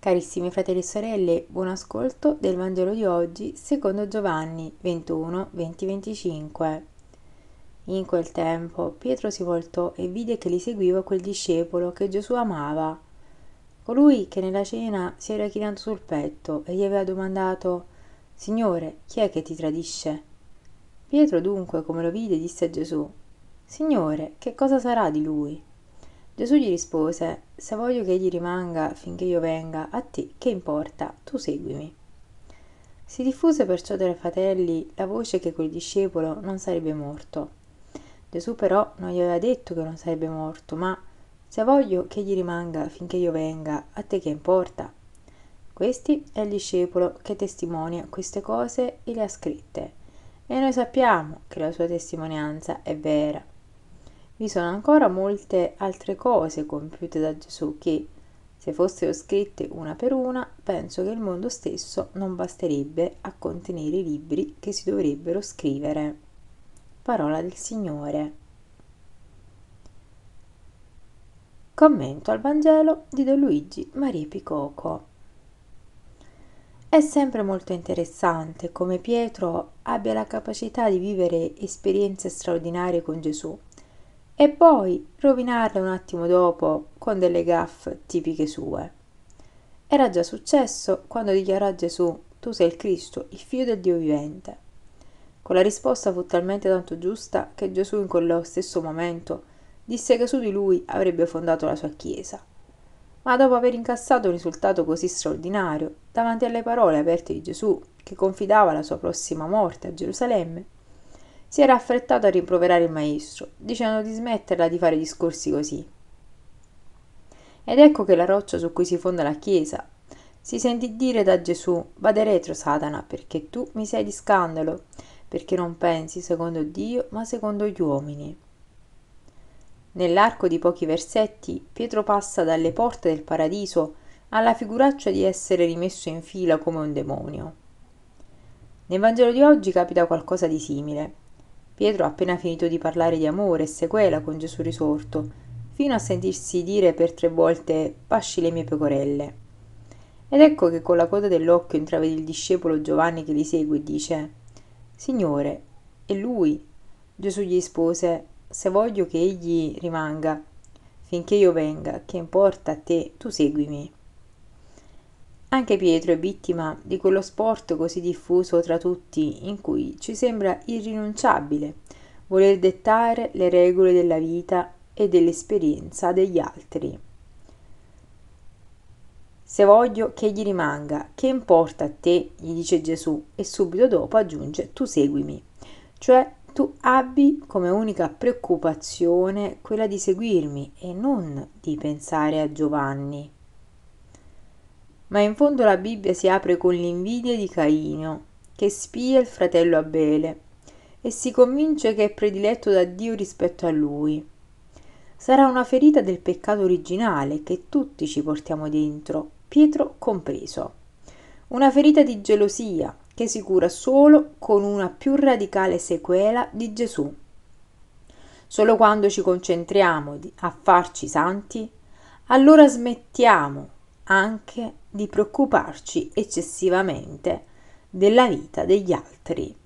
Carissimi fratelli e sorelle, buon ascolto del Vangelo di oggi secondo Giovanni 21, 20, 25. In quel tempo Pietro si voltò e vide che li seguiva quel discepolo che Gesù amava, colui che nella cena si era chinato sul petto e gli aveva domandato Signore, chi è che ti tradisce? Pietro dunque, come lo vide, disse a Gesù Signore, che cosa sarà di lui? Gesù gli rispose, se voglio che egli rimanga finché io venga, a te che importa, tu seguimi. Si diffuse perciò tra i fratelli la voce che quel discepolo non sarebbe morto. Gesù però non gli aveva detto che non sarebbe morto, ma se voglio che egli rimanga finché io venga, a te che importa? Questi è il discepolo che testimonia queste cose e le ha scritte. E noi sappiamo che la sua testimonianza è vera vi sono ancora molte altre cose compiute da Gesù che, se fossero scritte una per una, penso che il mondo stesso non basterebbe a contenere i libri che si dovrebbero scrivere. Parola del Signore. Commento al Vangelo di Don Luigi Maria Picoco. È sempre molto interessante come Pietro abbia la capacità di vivere esperienze straordinarie con Gesù e poi rovinarla un attimo dopo con delle gaffe tipiche sue. Era già successo quando dichiarò a Gesù Tu sei il Cristo, il figlio del Dio vivente. Quella risposta fu talmente tanto giusta che Gesù in quello stesso momento disse che su di lui avrebbe fondato la sua chiesa. Ma dopo aver incassato un risultato così straordinario, davanti alle parole aperte di Gesù, che confidava la sua prossima morte a Gerusalemme, si era affrettato a rimproverare il maestro, dicendo di smetterla di fare discorsi così. Ed ecco che la roccia su cui si fonda la Chiesa si sentì dire da Gesù, vade retro Satana, perché tu mi sei di scandalo, perché non pensi secondo Dio, ma secondo gli uomini. Nell'arco di pochi versetti, Pietro passa dalle porte del paradiso alla figuraccia di essere rimesso in fila come un demonio. Nel Vangelo di oggi capita qualcosa di simile. Pietro ha appena finito di parlare di amore e sequela con Gesù risorto, fino a sentirsi dire per tre volte pasci le mie pecorelle. Ed ecco che con la coda dell'occhio intravede il discepolo Giovanni che li segue e dice Signore, è lui. Gesù gli rispose Se voglio che egli rimanga, finché io venga, che importa a te, tu seguimi. Anche Pietro è vittima di quello sport così diffuso tra tutti in cui ci sembra irrinunciabile voler dettare le regole della vita e dell'esperienza degli altri. Se voglio che gli rimanga, che importa a te, gli dice Gesù e subito dopo aggiunge tu seguimi, cioè tu abbi come unica preoccupazione quella di seguirmi e non di pensare a Giovanni ma in fondo la Bibbia si apre con l'invidia di Caino, che spia il fratello Abele, e si convince che è prediletto da Dio rispetto a lui. Sarà una ferita del peccato originale che tutti ci portiamo dentro, Pietro compreso. Una ferita di gelosia che si cura solo con una più radicale sequela di Gesù. Solo quando ci concentriamo a farci santi, allora smettiamo anche di preoccuparci eccessivamente della vita degli altri.